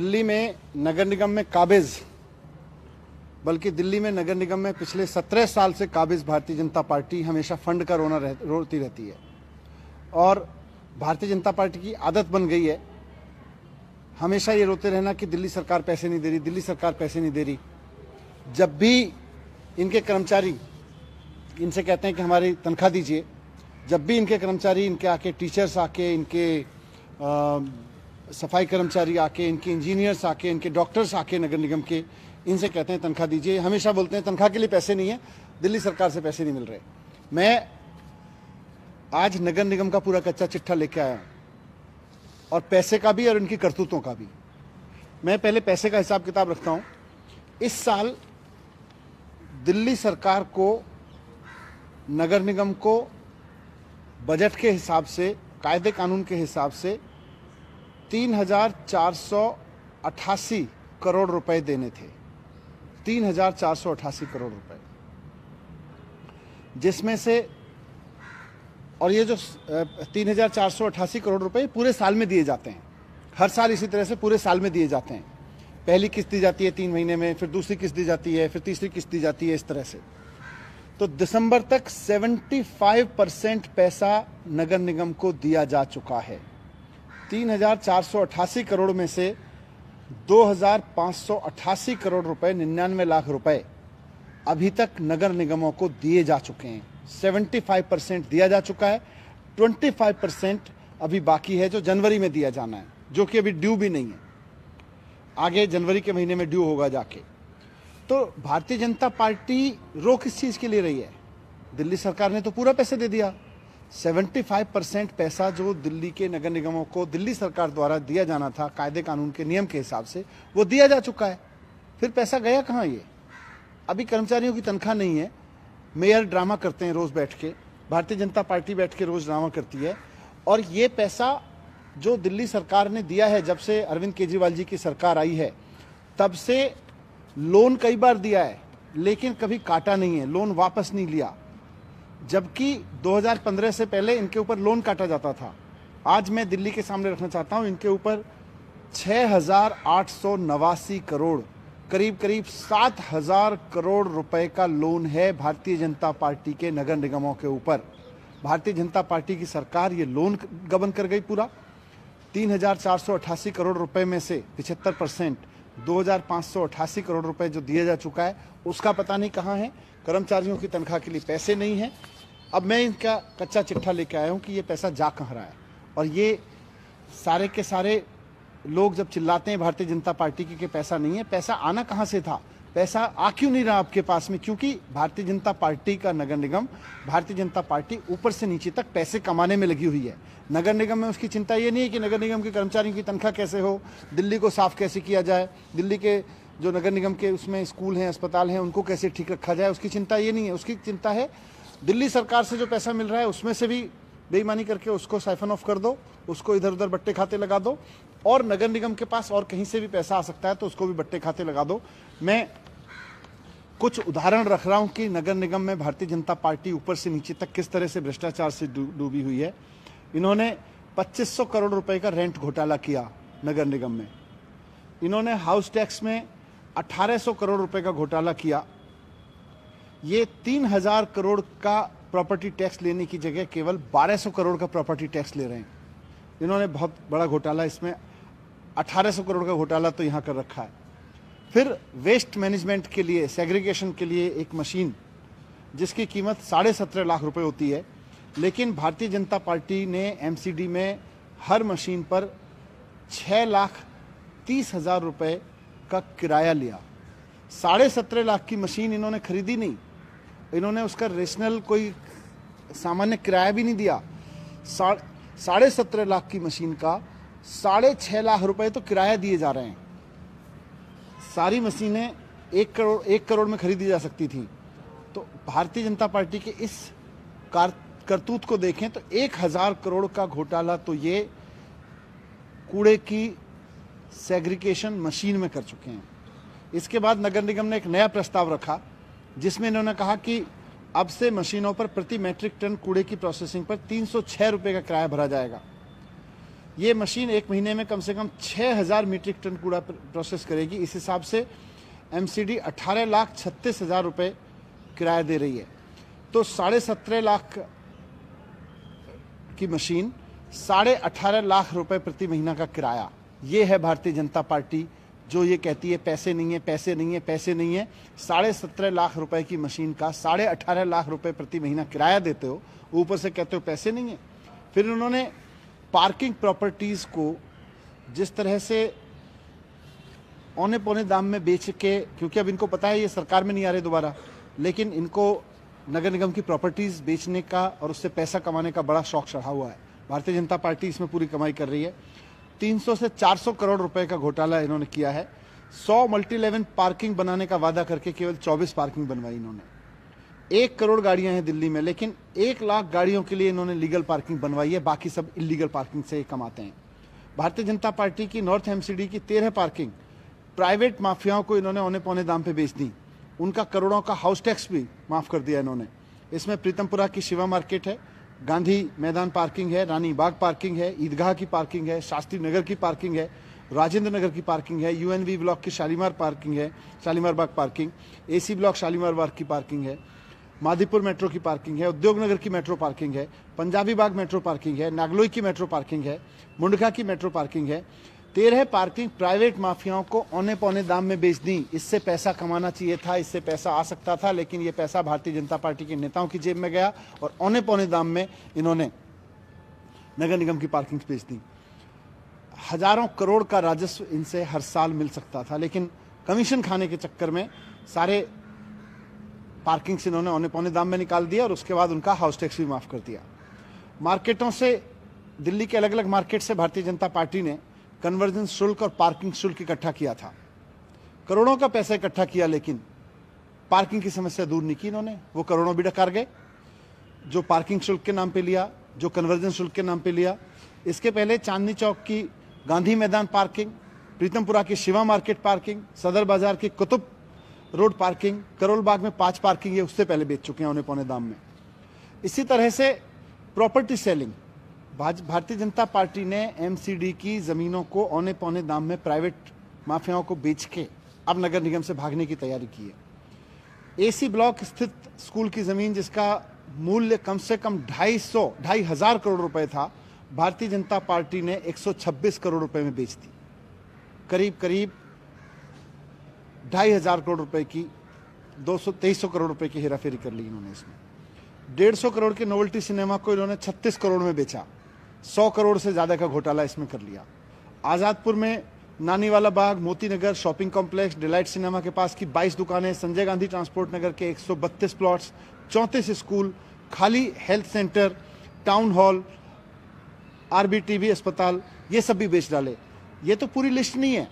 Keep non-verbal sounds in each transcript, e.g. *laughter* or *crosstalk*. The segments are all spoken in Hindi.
दिल्ली में नगर निगम में काबिज बल्कि दिल्ली में नगर निगम में पिछले सत्रह साल से काबिज भारतीय जनता पार्टी हमेशा फंड का रोना रह, रोती रहती है और भारतीय जनता पार्टी की आदत बन गई है हमेशा ये रोते रहना कि दिल्ली सरकार पैसे नहीं दे रही दिल्ली सरकार पैसे नहीं दे रही जब भी इनके कर्मचारी इनसे कहते हैं कि हमारी तनख्वाह दीजिए जब भी इनके कर्मचारी इनके आके टीचर्स आके इनके आ, सफाई कर्मचारी आके इनके इंजीनियर्स आके इनके डॉक्टर्स आके नगर निगम के इनसे कहते हैं तनख्वाह दीजिए हमेशा बोलते हैं तनख्वाह के लिए पैसे नहीं है दिल्ली सरकार से पैसे नहीं मिल रहे मैं आज नगर निगम का पूरा कच्चा चिट्ठा लेके आया हूँ और पैसे का भी और इनकी करतूतों का भी मैं पहले पैसे का हिसाब किताब रखता हूँ इस साल दिल्ली सरकार को नगर निगम को बजट के हिसाब से कायदे कानून के हिसाब से तीन हजार चार सौ अट्ठासी करोड़ रुपए देने थे तीन हजार चार सौ अट्ठासी करोड़ रुपए जिसमें से और ये जो तीन हजार चार सौ अट्ठासी करोड़ रुपए पूरे साल में दिए जाते हैं हर साल इसी तरह से पूरे साल में दिए जाते हैं पहली किस्त दी जाती है तीन महीने में फिर दूसरी किस्त दी जाती है फिर तीसरी किस्त दी जाती है इस तरह से तो दिसंबर तक 75 परसेंट पैसा नगर निगम को दिया जा चुका है 3,488 करोड़ में से 2,588 करोड़ रुपए निन्यानवे लाख रुपए अभी तक नगर निगमों को दिए जा चुके हैं 75 परसेंट दिया जा चुका है 25 परसेंट अभी बाकी है जो जनवरी में दिया जाना है जो कि अभी ड्यू भी नहीं है आगे जनवरी के महीने में ड्यू होगा जाके तो भारतीय जनता पार्टी रोक किस चीज़ के लिए रही है दिल्ली सरकार ने तो पूरा पैसे दे दिया 75 परसेंट पैसा जो दिल्ली के नगर निगमों को दिल्ली सरकार द्वारा दिया जाना था कायदे कानून के नियम के हिसाब से वो दिया जा चुका है फिर पैसा गया कहाँ ये अभी कर्मचारियों की तनख्वाह नहीं है मेयर ड्रामा करते हैं रोज़ बैठ के भारतीय जनता पार्टी बैठ के रोज़ ड्रामा करती है और ये पैसा जो दिल्ली सरकार ने दिया है जब से अरविंद केजरीवाल जी की सरकार आई है तब से लोन कई बार दिया है लेकिन कभी काटा नहीं है लोन वापस नहीं लिया जबकि 2015 से पहले इनके ऊपर लोन काटा जाता था आज मैं दिल्ली के सामने रखना चाहता हूं इनके ऊपर छः करोड़ करीब करीब सात हजार करोड़ रुपए का लोन है भारतीय जनता पार्टी के नगर निगमों के ऊपर भारतीय जनता पार्टी की सरकार ये लोन गबन कर गई पूरा तीन हजार चार सौ करोड़ रुपए में से पिछहत्तर परसेंट दो करोड़ रुपए जो दिया जा चुका है उसका पता नहीं कहाँ है कर्मचारियों की तनख्वाह के लिए पैसे नहीं हैं अब मैं इनका कच्चा चिट्ठा लेके आया हूँ कि ये पैसा जा कहाँ रहा है और ये सारे के सारे लोग जब चिल्लाते हैं भारतीय जनता पार्टी की कि पैसा नहीं है पैसा आना कहाँ से था पैसा आ क्यों नहीं रहा आपके पास में क्योंकि भारतीय जनता पार्टी का नगर निगम भारतीय जनता पार्टी ऊपर से नीचे तक पैसे कमाने में लगी हुई है नगर निगम में उसकी चिंता ये नहीं है कि नगर निगम के कर्मचारियों की तनख्वाह कैसे हो दिल्ली को साफ कैसे किया जाए दिल्ली के जो नगर निगम के उसमें स्कूल हैं अस्पताल हैं उनको कैसे ठीक रखा जाए उसकी चिंता ये नहीं है उसकी चिंता है दिल्ली सरकार से जो पैसा मिल रहा है उसमें से भी बेईमानी करके उसको साइफन ऑफ कर दो उसको इधर उधर बट्टे खाते लगा दो और नगर निगम के पास और कहीं से भी पैसा आ सकता है तो उसको भी बट्टे खाते लगा दो मैं कुछ उदाहरण रख रहा हूं कि नगर निगम में भारतीय जनता पार्टी ऊपर से नीचे तक किस तरह से भ्रष्टाचार से डूबी हुई है इन्होंने 2500 करोड़ रुपए का रेंट घोटाला किया नगर निगम में इन्होंने हाउस टैक्स में 1800 करोड़ रुपए का घोटाला किया ये 3000 करोड़ का प्रॉपर्टी टैक्स लेने की जगह केवल 1200 करोड़ का प्रॉपर्टी टैक्स ले रहे हैं इन्होंने बहुत बड़ा घोटाला इसमें 1800 करोड़ का घोटाला तो यहाँ कर रखा है फिर वेस्ट मैनेजमेंट के लिए सेग्रीगेशन के लिए एक मशीन जिसकी कीमत साढ़े सत्रह लाख रुपए होती है लेकिन भारतीय जनता पार्टी ने एम में हर मशीन पर छः लाख तीस हज़ार रुपये का किराया लिया साढ़े सत्रह लाख की मशीन इन्होंने खरीदी नहीं इन्होंने उसका रेशनल कोई सामान्य किराया भी नहीं दिया साढ़े सत्रह लाख की मशीन का साढ़े छः लाख रुपए तो किराया दिए जा रहे हैं सारी मशीनें एक करोड़ एक करोड़ में खरीदी जा सकती थी तो भारतीय जनता पार्टी के इस कार करतूत को देखें तो एक हज़ार करोड़ का घोटाला तो ये कूड़े की सेग्रीकेशन मशीन में कर चुके हैं इसके बाद नगर निगम ने एक नया प्रस्ताव रखा जिसमें इन्होंने कहा कि अब से मशीनों पर प्रति मैट्रिक टन कूड़े की प्रोसेसिंग पर तीन सौ रुपये का किराया भरा जाएगा ये मशीन एक महीने में कम से कम 6000 मीट्रिक टन कूड़ा प्रोसेस करेगी इस हिसाब से एम सी डी अठारह लाख छत्तीस हज़ार रुपये किराया दे रही है तो साढ़े सत्रह लाख की मशीन साढ़े अठारह लाख रुपए प्रति महीना का किराया ये है भारतीय जनता पार्टी जो ये कहती है पैसे नहीं है पैसे नहीं है पैसे नहीं है साढ़े सत्रह लाख रुपए की मशीन का साढ़े अठारह लाख रुपए प्रति महीना किराया देते हो ऊपर से कहते हो पैसे नहीं है फिर उन्होंने पार्किंग प्रॉपर्टीज़ को जिस तरह से औने पौने दाम में बेच के क्योंकि अब इनको पता है ये सरकार में नहीं आ रहे दोबारा लेकिन इनको नगर निगम की प्रॉपर्टीज़ बेचने का और उससे पैसा कमाने का बड़ा शौक चढ़ा हुआ है भारतीय जनता पार्टी इसमें पूरी कमाई कर रही है 300 से 400 करोड़ रुपए का घोटाला इन्होंने किया है 100 मल्टी लेवल पार्किंग बनाने का वादा करके केवल 24 पार्किंग बनवाई इन्होंने एक करोड़ गाड़ियां हैं दिल्ली में लेकिन एक लाख गाड़ियों के लिए इन्होंने लीगल पार्किंग बनवाई है बाकी सब इलीगल पार्किंग से कमाते हैं भारतीय जनता पार्टी की नॉर्थ एम की तेरह पार्किंग प्राइवेट माफियाओं को इन्होंने औने पौने दाम पे बेच दी उनका करोड़ों का हाउस टैक्स भी माफ कर दिया इन्होंने इसमें प्रीतमपुरा की शिवा मार्केट है गांधी मैदान पार्किंग है रानी बाग पार्किंग है ईदगाह की पार्किंग है शास्त्री नगर की पार्किंग है राजेंद्र नगर की पार्किंग है यूएनवी ब्लॉक की शालीमार पार्किंग है Shalimar Bagh parking AC block Shalimar Bagh की पार्किंग है माधीपुर मेट्रो की पार्किंग है उद्योग नगर की मेट्रो पार्किंग है पंजाबी बाग मेट्रो पार्किंग है नागलोई की मेट्रो पार्किंग है मुंडका की मेट्रो पार्किंग है तेरह पार्किंग प्राइवेट माफियाओं को औने पौने दाम में बेच दी इससे पैसा कमाना चाहिए था इससे पैसा आ सकता था लेकिन ये पैसा भारतीय जनता पार्टी के नेताओं की जेब में गया और औने पौने दाम में इन्होंने नगर निगम की पार्किंग बेच दी हजारों करोड़ का राजस्व इनसे हर साल मिल सकता था लेकिन कमीशन खाने के चक्कर में सारे पार्किंग्स इन्होंने औने पौने दाम में निकाल दिया और उसके बाद उनका हाउस टैक्स भी माफ़ कर दिया मार्केटों से दिल्ली के अलग अलग मार्केट से भारतीय जनता पार्टी ने कन्वर्जन शुल्क और पार्किंग शुल्क इकट्ठा किया था करोड़ों का पैसा इकट्ठा किया लेकिन पार्किंग की समस्या दूर नहीं की इन्होंने वो करोड़ों भी डकार गए जो पार्किंग शुल्क के नाम पे लिया जो कन्वर्जन शुल्क के नाम पे लिया इसके पहले चांदनी चौक की गांधी मैदान पार्किंग प्रीतमपुरा की शिवा मार्केट पार्किंग सदर बाजार की कुतुब रोड पार्किंग करोल बाग में पांच पार्किंग ये उससे पहले बेच चुके हैं उन्हें पौने दाम में इसी तरह से प्रॉपर्टी सेलिंग भारतीय जनता पार्टी ने एमसीडी की ज़मीनों को औने पौने दाम में प्राइवेट माफियाओं को बेच के अब नगर निगम से भागने की तैयारी की है एसी ब्लॉक स्थित स्कूल की ज़मीन जिसका मूल्य कम से कम ढाई सौ ढाई हज़ार करोड़ रुपए था भारतीय जनता पार्टी ने 126 करोड़ रुपए में बेच दी करीब करीब ढाई हज़ार करोड़ रुपए की दो सौ करोड़ रुपए की हेराफेरी कर ली इन्होंने इसमें डेढ़ सौ करोड़ के नोवल्टी सिनेमा को इन्होंने छत्तीस करोड़ में बेचा सौ करोड़ से ज़्यादा का घोटाला इसमें कर लिया आज़ादपुर में Naniwala Bagh Moti Nagar shopping complex Delight cinema के पास की 22 दुकानें संजय गांधी ट्रांसपोर्ट नगर के 132 प्लॉट्स चौंतीस स्कूल खाली हेल्थ सेंटर टाउन हॉल आर अस्पताल ये सब भी बेच डाले ये तो पूरी लिस्ट नहीं है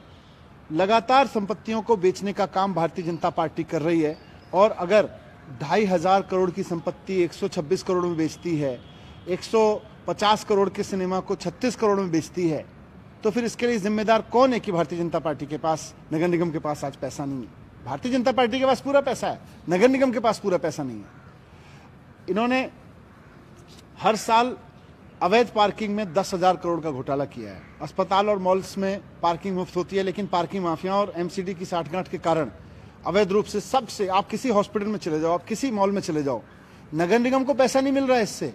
लगातार संपत्तियों को बेचने का काम भारतीय जनता पार्टी कर रही है और अगर ढाई हजार करोड़ की संपत्ति 126 करोड़ में बेचती है पचास करोड़ के सिनेमा को छत्तीस करोड़ में बेचती है तो फिर इसके लिए जिम्मेदार कौन है कि भारतीय जनता पार्टी के पास नगर निगम के पास आज पैसा नहीं है भारतीय जनता पार्टी के पास पूरा पैसा है नगर निगम के पास पूरा पैसा नहीं है इन्होंने हर साल अवैध पार्किंग में दस हजार करोड़ का घोटाला किया है अस्पताल और मॉल्स में पार्किंग मुफ्त होती है लेकिन पार्किंग माफिया और एमसीडी की साठगांठ के कारण अवैध रूप से सबसे आप किसी हॉस्पिटल में चले जाओ आप किसी मॉल में चले जाओ नगर निगम को पैसा नहीं मिल रहा है इससे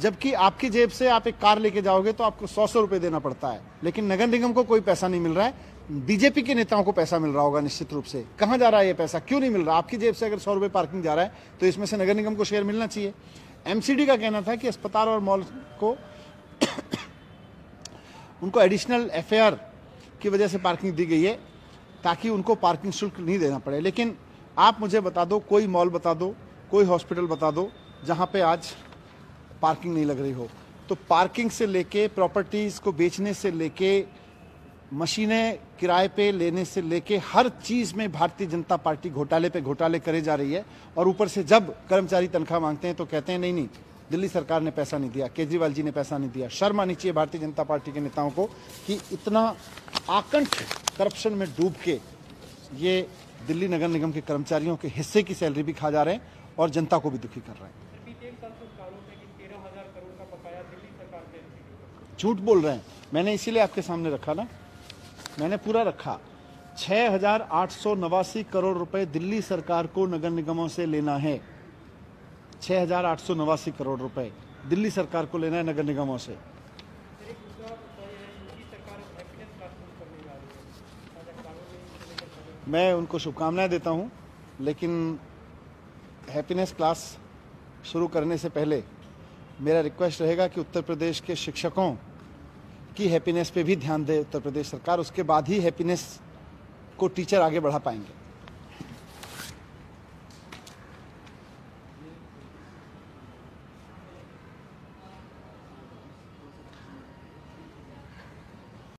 जबकि आपकी जेब से आप एक कार लेके जाओगे तो आपको सौ सौ रुपये देना पड़ता है लेकिन नगर निगम को कोई पैसा नहीं मिल रहा है बीजेपी के नेताओं को पैसा मिल रहा होगा निश्चित रूप से कहाँ जा रहा है ये पैसा क्यों नहीं मिल रहा आपकी जेब से अगर सौ रुपये पार्किंग जा रहा है तो इसमें से नगर निगम को शेयर मिलना चाहिए एमसीडी का कहना था कि अस्पताल और मॉल को *coughs* उनको एडिशनल एफ की वजह से पार्किंग दी गई है ताकि उनको पार्किंग शुल्क नहीं देना पड़े लेकिन आप मुझे बता दो कोई मॉल बता दो कोई हॉस्पिटल बता दो जहाँ पे आज पार्किंग नहीं लग रही हो तो पार्किंग से लेके प्रॉपर्टीज़ को बेचने से लेके मशीनें किराए पे लेने से लेके हर चीज़ में भारतीय जनता पार्टी घोटाले पे घोटाले करे जा रही है और ऊपर से जब कर्मचारी तनख्वाह मांगते हैं तो कहते हैं नहीं नहीं दिल्ली सरकार ने पैसा नहीं दिया केजरीवाल जी ने पैसा नहीं दिया शर्म आनी चाहिए भारतीय जनता पार्टी के नेताओं को कि इतना आकंठ करप्शन में डूब के ये दिल्ली नगर निगम के कर्मचारियों के हिस्से की सैलरी भी खा जा रहे हैं और जनता को भी दुखी कर रहे हैं झूठ बोल रहे हैं मैंने इसीलिए आपके सामने रखा ना मैंने पूरा रखा छः हजार आठ सौ नवासी करोड़ रुपए दिल्ली सरकार को नगर निगमों से लेना है छः हजार आठ सौ नवासी करोड़ रुपए दिल्ली सरकार को लेना है नगर निगमों से मैं उनको शुभकामनाएं देता हूं लेकिन हैप्पीनेस क्लास शुरू करने से पहले मेरा रिक्वेस्ट रहेगा कि उत्तर प्रदेश के शिक्षकों की हैप्पीनेस पे भी ध्यान दे उत्तर प्रदेश सरकार उसके बाद ही हैप्पीनेस को टीचर आगे बढ़ा पाएंगे